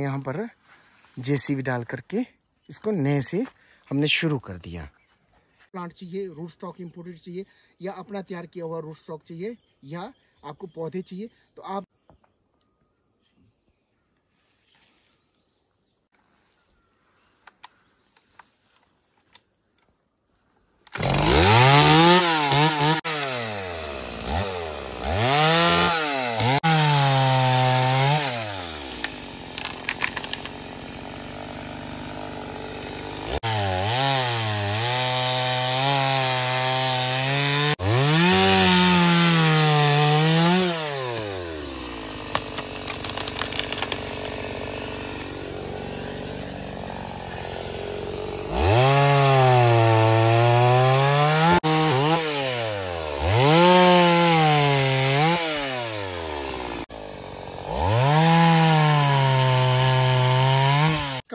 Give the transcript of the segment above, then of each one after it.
यहाँ पर जेसीबी डाल करके इसको नए से हमने शुरू कर दिया प्लांट चाहिए रूट स्टॉक इम्पोर्टेड चाहिए या अपना तैयार किया हुआ रूट स्टॉक चाहिए या आपको पौधे चाहिए तो आप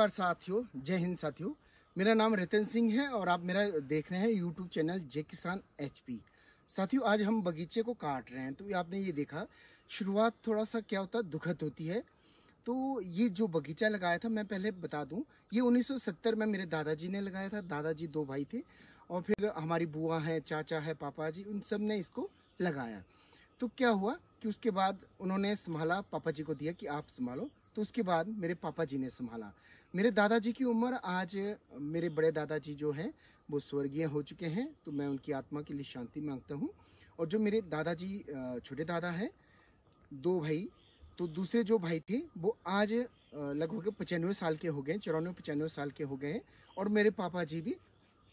नमस्कार साथियों जय हिंद साथियों मेरा नाम रतन सिंह है और आप मेरा देख रहे हैं यूट्यूब चैनल जय किसान एच साथियों आज हम बगीचे को काट रहे हैं तो आपने ये देखा शुरुआत थोड़ा सा क्या होता दुखद होती है तो ये जो बगीचा लगाया था मैं पहले बता दूं ये 1970 में मेरे दादाजी ने लगाया था दादाजी दो भाई थे और फिर हमारी बुआ है चाचा है पापा जी उन सब ने इसको लगाया तो क्या हुआ कि उसके बाद उन्होंने संभाला पापा जी को दिया कि आप संभालो तो उसके बाद मेरे पापा जी ने संभाला मेरे दादाजी की उम्र आज मेरे बड़े दादाजी जो हैं वो स्वर्गीय हो चुके हैं तो मैं उनकी आत्मा के लिए शांति मांगता हूँ और जो मेरे दादाजी छोटे दादा हैं दो भाई तो दूसरे जो भाई थे वो आज लगभग पचानवे साल के हो गए चौरानवे पचानवे साल के हो गए हैं और मेरे पापा जी भी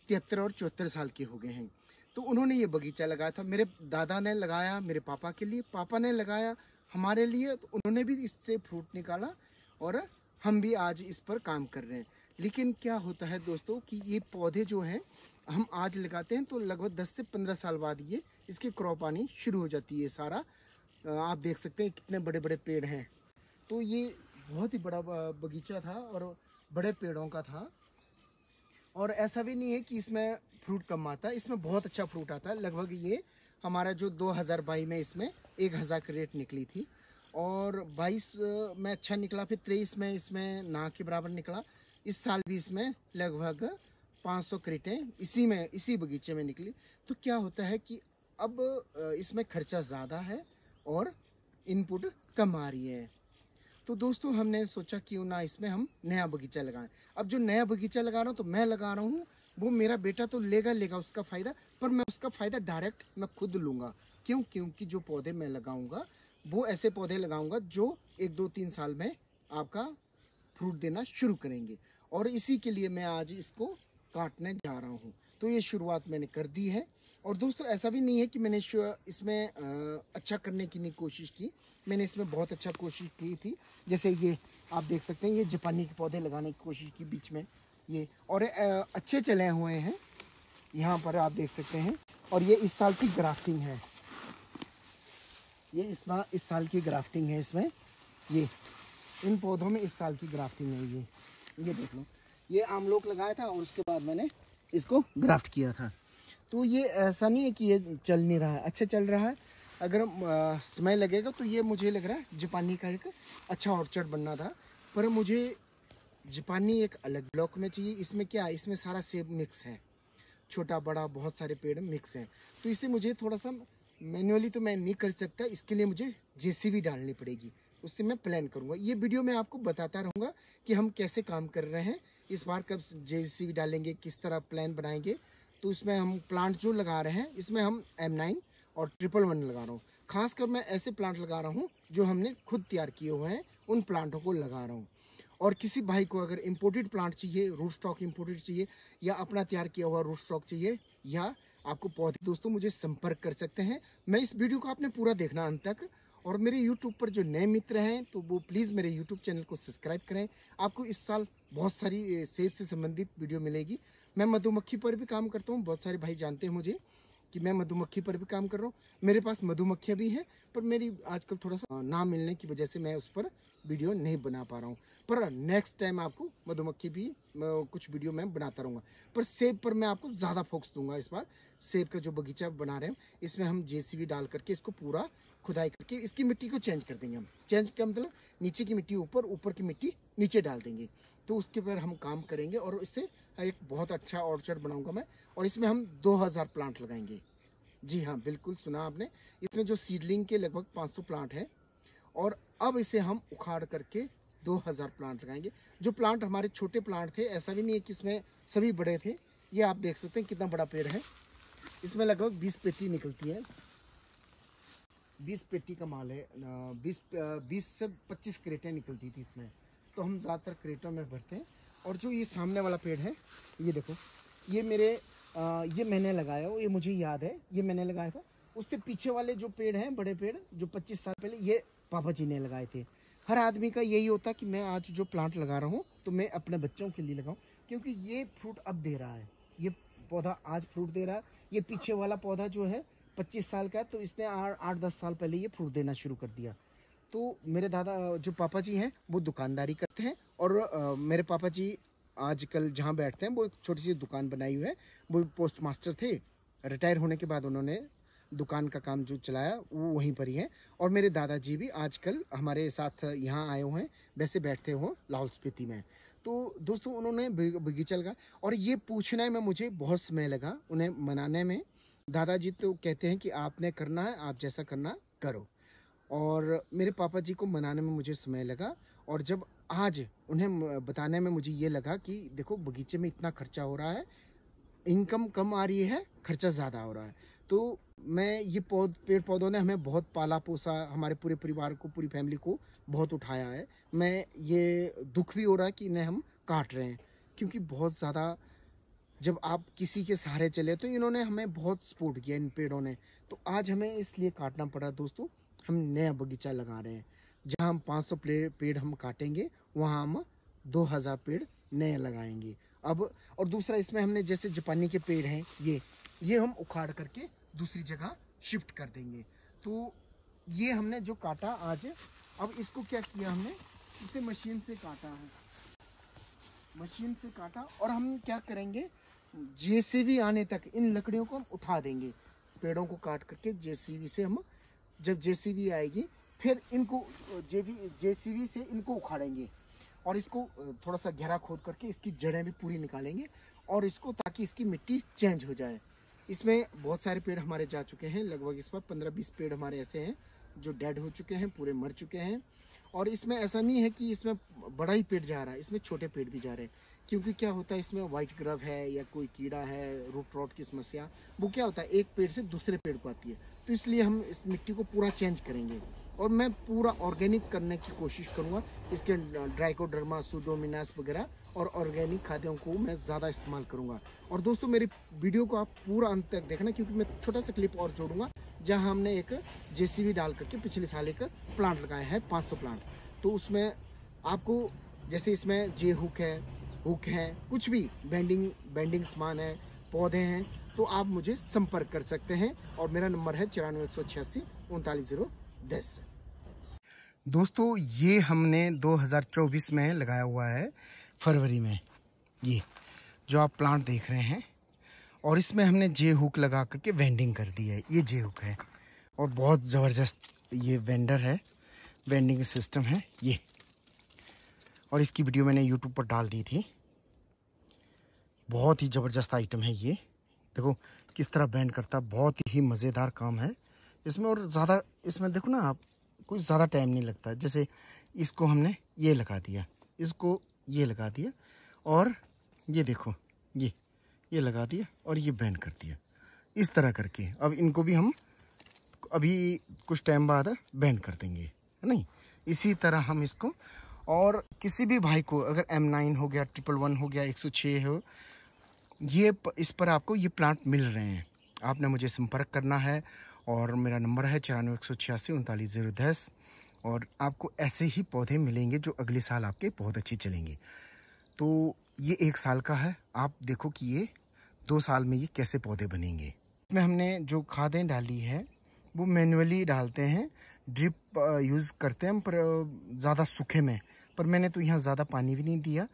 तिहत्तर और चौहत्तर साल के हो गए हैं तो उन्होंने ये बगीचा लगाया था मेरे दादा ने लगाया मेरे पापा के लिए पापा ने लगाया हमारे लिए तो उन्होंने भी इससे फ्रूट निकाला और हम भी आज इस पर काम कर रहे हैं लेकिन क्या होता है दोस्तों कि ये पौधे जो हैं हम आज लगाते हैं तो लगभग 10 से 15 साल बाद ये इसकी क्रॉप आनी शुरू हो जाती है सारा आप देख सकते हैं कितने बड़े बड़े पेड़ हैं तो ये बहुत ही बड़ा बगीचा था और बड़े पेड़ों का था और ऐसा भी नहीं है कि इसमें फ्रूट कम आता है इसमें बहुत अच्छा फ्रूट आता है लगभग ये हमारा जो बाई में इसमें एक हज़ार रेट निकली थी और 22 में अच्छा निकला फिर 23 में इसमें ना के बराबर निकला इस साल भी इसमें लगभग 500 क्रेटें इसी में इसी बगीचे में निकली तो क्या होता है कि अब इसमें खर्चा ज़्यादा है और इनपुट कम आ रही है तो दोस्तों हमने सोचा क्यों ना इसमें हम नया बगीचा लगाएं अब जो नया बगीचा लगा रहा हूँ तो मैं लगा रहा हूँ वो मेरा बेटा तो लेगा लेगा उसका फ़ायदा पर मैं उसका फ़ायदा डायरेक्ट मैं खुद लूंगा क्यों क्योंकि जो पौधे मैं लगाऊंगा वो ऐसे पौधे लगाऊंगा जो एक दो तीन साल में आपका फ्रूट देना शुरू करेंगे और इसी के लिए मैं आज इसको काटने जा रहा हूँ तो ये शुरुआत मैंने कर दी है और दोस्तों ऐसा भी नहीं है कि मैंने इसमें अच्छा करने की नहीं कोशिश की मैंने इसमें बहुत अच्छा कोशिश की थी जैसे ये आप देख सकते हैं ये जापानी के पौधे लगाने की कोशिश की बीच में ये और अच्छे चले हुए हैं यहाँ पर आप देख सकते हैं और ये इस साल की ग्राफ्टिंग है ये इस इस साल की ग्राफ्टिंग है इसमें ये इन पौधों में इस साल की ग्राफ्टिंग है ये ये देख लो ये आमलोक लगाया था और उसके बाद मैंने इसको ग्राफ्ट किया था तो ये ऐसा नहीं है कि ये चल नहीं रहा है अच्छा चल रहा है अगर समय लगेगा तो, तो ये मुझे लग रहा है जापानी का एक अच्छा ऑर्चर्ड बनना था पर मुझे जापानी एक अलग ब्लॉक में चाहिए इसमें क्या है इसमें सारा सेब मिक्स है छोटा बड़ा बहुत सारे पेड़ मिक्स हैं तो इसे मुझे थोड़ा सा मैनुअली तो मैं नहीं कर सकता इसके लिए मुझे जेसीबी डालनी पड़ेगी उससे मैं प्लान करूँगा ये वीडियो मैं आपको बताता रहूँगा कि हम कैसे काम कर रहे हैं इस बार कब जे डालेंगे किस तरह प्लान बनाएंगे तो इसमें हम प्लांट जो लगा रहे हैं इसमें हम एम नाइन और ट्रिपल वन लगा रहा हूँ खासकर मैं ऐसे प्लांट लगा रहा हूँ जो हमने खुद तैयार किए हुए हैं उन प्लांटों को लगा रहा हूँ और किसी भाई को अगर इम्पोर्टेड प्लांट चाहिए रूट स्टॉक इम्पोर्टेड चाहिए या अपना तैयार किया हुआ रूट स्टॉक चाहिए या आपको पौधे दोस्तों मुझे संपर्क कर सकते हैं मैं इस वीडियो को आपने पूरा देखना अंत तक और मेरे यूट्यूब पर जो नए मित्र हैं तो वो प्लीज़ मेरे यूट्यूब चैनल को सब्सक्राइब करें आपको इस साल बहुत सारी सेब से संबंधित वीडियो मिलेगी मैं मधुमक्खी पर भी काम करता हूँ बहुत सारे भाई जानते हैं मुझे कि मैं मधुमक्खी पर भी काम कर रहा हूँ मेरे पास मधुमक्खियाँ भी हैं पर मेरी आजकल थोड़ा सा ना मिलने की वजह से मैं उस पर वीडियो नहीं बना पा रहा हूँ पर नेक्स्ट टाइम आपको मधुमक्खी भी कुछ वीडियो मैं बनाता रहूँगा पर सेब पर मैं आपको ज़्यादा फोकस दूंगा इस बार सेब का जो बगीचा बना रहे हैं इसमें हम जे डाल करके इसको पूरा खुदाई करके इसकी मिट्टी को चेंज कर देंगे हम चेंज का मतलब नीचे की मिट्टी ऊपर ऊपर की मिट्टी नीचे डाल देंगे तो उसके पर हम काम करेंगे और इससे एक बहुत अच्छा ऑर्चर्ड बनाऊंगा मैं और इसमें हम 2000 प्लांट लगाएंगे जी हाँ बिल्कुल सुना आपने इसमें जो सीडलिंग के लगभग 500 प्लांट हैं और अब इसे हम उखाड़ करके 2000 प्लांट लगाएंगे जो प्लांट हमारे छोटे प्लांट थे ऐसा भी नहीं है कि इसमें सभी बड़े थे ये आप देख सकते हैं कितना बड़ा पेड़ है इसमें लगभग 20 पेटी निकलती है 20 पेटी का माल है 20 20 से 25 क्रेटें निकलती थी इसमें तो हम ज़्यादातर क्रेटों में भरते हैं और जो ये सामने वाला पेड़ है ये देखो ये मेरे आ, ये मैंने लगाया हो ये मुझे याद है ये मैंने लगाया था उससे पीछे वाले जो पेड़ हैं बड़े पेड़ जो 25 साल पहले ये पापा जी ने लगाए थे हर आदमी का यही होता है कि मैं आज जो प्लांट लगा रहा हूँ तो मैं अपने बच्चों के लिए लगाऊँ क्योंकि ये फ्रूट अब दे रहा है ये पौधा आज फ्रूट दे रहा है ये पीछे वाला पौधा जो है पच्चीस साल का है तो इसने आठ दस साल पहले ये फ्रूट देना शुरू कर दिया तो मेरे दादा जो पापा जी हैं वो दुकानदारी करते हैं और आ, मेरे पापा जी आजकल जहाँ बैठते हैं वो एक छोटी सी दुकान बनाई हुई है वो पोस्ट मास्टर थे रिटायर होने के बाद उन्होंने दुकान का काम जो चलाया वो वहीं पर ही है और मेरे दादाजी भी आजकल हमारे साथ यहाँ आए हुए हैं वैसे बैठते हो लाहौल स्पीति में तो दोस्तों उन्होंने बगीचा लगा और ये पूछने में मुझे बहुत समय लगा उन्हें मनाने में दादाजी तो कहते हैं कि आपने करना है आप जैसा करना करो और मेरे पापा जी को मनाने में मुझे समय लगा और जब आज उन्हें बताने में मुझे ये लगा कि देखो बगीचे में इतना खर्चा हो रहा है इनकम कम आ रही है खर्चा ज़्यादा हो रहा है तो मैं ये पौध पेड़ पौधों ने हमें बहुत पाला पोसा हमारे पूरे परिवार को पूरी फैमिली को बहुत उठाया है मैं ये दुख भी हो रहा है कि इन्हें हम काट रहे हैं क्योंकि बहुत ज़्यादा जब आप किसी के सहारे चले तो इन्होंने हमें बहुत सपोर्ट किया इन पेड़ों ने तो आज हमें इसलिए काटना पड़ा दोस्तों हम नया बगीचा लगा रहे हैं जहाँ हम पाँच पेड़ हम काटेंगे वहाँ हम दो पेड़ नए लगाएंगे अब और दूसरा इसमें हमने जैसे जापानी के पेड़ हैं ये ये हम उखाड़ करके दूसरी जगह शिफ्ट कर देंगे तो ये हमने जो काटा आज अब इसको क्या किया हमने इसे मशीन से काटा है मशीन से काटा और हम क्या करेंगे जेसीबी आने तक इन लकड़ियों को हम उठा देंगे पेड़ों को काट करके जेसीबी से हम जब जेसीबी आएगी फिर इनको जेवी जेसीबी से इनको उखाड़ेंगे और इसको थोड़ा सा घेरा खोद करके इसकी जड़ें भी पूरी निकालेंगे और इसको ताकि इसकी मिट्टी चेंज हो जाए इसमें बहुत सारे पेड़ हमारे जा चुके हैं लगभग इस पर पंद्रह बीस पेड़ हमारे ऐसे हैं जो डेड हो चुके हैं पूरे मर चुके हैं और इसमें ऐसा नहीं है कि इसमें बड़ा ही पेड़ जा रहा है इसमें छोटे पेड़ भी जा रहे हैं क्योंकि क्या होता है इसमें व्हाइट ग्रव है या कोई कीड़ा है रूट रॉट की समस्या वो क्या होता है एक पेड़ से दूसरे पेड़ को आती है तो इसलिए हम इस मिट्टी को पूरा चेंज करेंगे और मैं पूरा ऑर्गेनिक करने की कोशिश करूँगा इसके ड्राइकोडर्मा सुडोमिनास वगैरह और ऑर्गेनिक खाद्यों को मैं ज़्यादा इस्तेमाल करूँगा और दोस्तों मेरी वीडियो को आप पूरा अंत तक देखना क्योंकि मैं छोटा सा क्लिप और जोड़ूंगा जहाँ हमने एक जेसीबी डाल करके पिछले साल एक प्लांट लगाया है पाँच प्लांट तो उसमें आपको जैसे इसमें जे हुक है हुक है कुछ भी बैंडिंग बैंडिंग सामान है पौधे हैं तो आप मुझे संपर्क कर सकते हैं और मेरा नंबर है चौरानवे एक सौ छियासी उनतालीस जीरो दिस दोस्तों ये हमने 2024 में लगाया हुआ है फरवरी में ये जो आप प्लांट देख रहे हैं और इसमें हमने जे हुक लगा करके वेंडिंग कर दी है ये जे हुक है और बहुत ज़बरदस्त ये वेंडर है वेंडिंग सिस्टम है ये और इसकी वीडियो मैंने यूट्यूब पर डाल दी थी बहुत ही ज़बरदस्त आइटम है ये देखो किस तरह बैंड करता बहुत ही मज़ेदार काम है इसमें और ज़्यादा इसमें देखो ना आप कुछ ज़्यादा टाइम नहीं लगता जैसे इसको हमने ये लगा दिया इसको ये लगा दिया और ये देखो ये ये लगा दिया और ये बैंड कर दिया इस तरह करके अब इनको भी हम अभी कुछ टाइम बाद बैंड कर देंगे है नहीं इसी तरह हम इसको और किसी भी भाई को अगर एम नाइन हो गया ट्रिपल वन हो गया एक सौ छः हो ये इस पर आपको ये प्लांट मिल रहे हैं आपने मुझे संपर्क करना है और मेरा नंबर है चौरानवे एक सौ छियासी उनतालीस जीरो दस और आपको ऐसे ही पौधे मिलेंगे जो अगले साल आपके बहुत अच्छे चलेंगे तो ये एक साल का है आप देखो कि ये दो साल में ये कैसे पौधे बनेंगे इसमें हमने जो खादें डाली है वो मैनुअली डालते हैं ड्रिप यूज़ करते हैं पर ज़्यादा सूखे में पर मैंने तो यहाँ ज़्यादा पानी भी नहीं दिया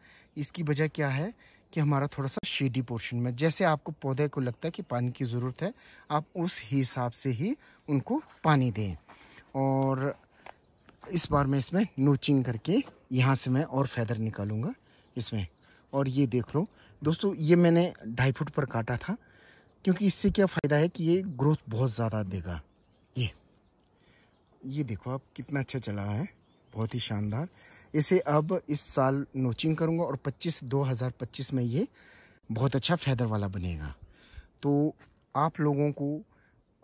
इसकी वजह क्या है कि हमारा थोड़ा सा शेडी पोर्शन में जैसे आपको पौधे को लगता है कि पानी की ज़रूरत है आप उस हिसाब से ही उनको पानी दें और इस बार मैं इसमें नोचिंग करके यहाँ से मैं और फैदर निकालूंगा इसमें और ये देख लो दोस्तों ये मैंने ढाई फुट पर काटा था क्योंकि इससे क्या फ़ायदा है कि ये ग्रोथ बहुत ज़्यादा देगा ये ये देखो आप कितना अच्छा चला है बहुत ही शानदार इसे अब इस साल नोचिंग करूँगा और 25 2025 में ये बहुत अच्छा फैदर वाला बनेगा तो आप लोगों को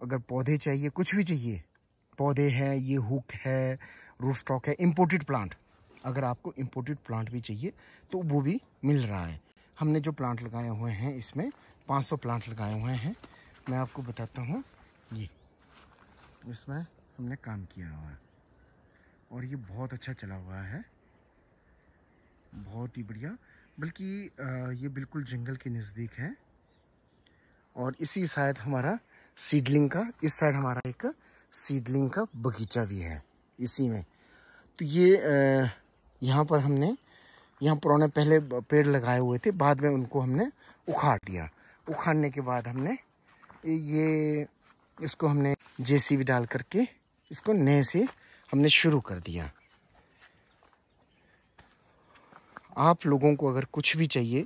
अगर पौधे चाहिए कुछ भी चाहिए पौधे हैं ये हुक है रूट स्टॉक है इम्पोर्टेड प्लांट अगर आपको इम्पोर्टेड प्लांट भी चाहिए तो वो भी मिल रहा है हमने जो प्लांट लगाए हुए हैं इसमें 500 प्लांट लगाए हुए हैं मैं आपको बताता हूँ ये इसमें हमने काम किया हुआ है और ये बहुत अच्छा चला हुआ है बहुत ही बढ़िया बल्कि ये बिल्कुल जंगल के नज़दीक है और इसी साइड हमारा सीडलिंग का इस साइड हमारा एक सीडलिंग का बगीचा भी है इसी में तो ये यहाँ पर हमने यहाँ पुराने पहले पेड़ लगाए हुए थे बाद में उनको हमने उखाड़ दिया उखाड़ने के बाद हमने ये इसको हमने जेसीबी डाल करके इसको नए से हमने शुरू कर दिया आप लोगों को अगर कुछ भी चाहिए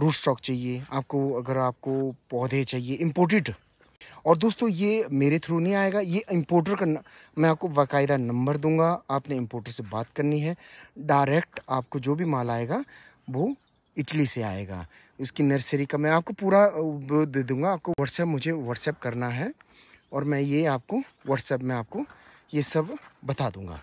रूट स्टॉक चाहिए आपको अगर आपको पौधे चाहिए इम्पोर्टेड और दोस्तों ये मेरे थ्रू नहीं आएगा ये इम्पोर्टर का मैं आपको बाकायदा नंबर दूंगा आपने इम्पोर्टर से बात करनी है डायरेक्ट आपको जो भी माल आएगा वो इटली से आएगा उसकी नर्सरी का मैं आपको पूरा दे दूंगा आपको व्हाट्सएप मुझे व्हाट्सएप करना है और मैं ये आपको व्हाट्सएप में आपको ये सब बता दूंगा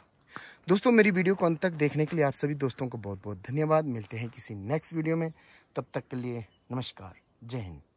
दोस्तों मेरी वीडियो को अंत तक देखने के लिए आप सभी दोस्तों को बहुत बहुत धन्यवाद मिलते हैं किसी नेक्स्ट वीडियो में तब तक के लिए नमस्कार जय हिंद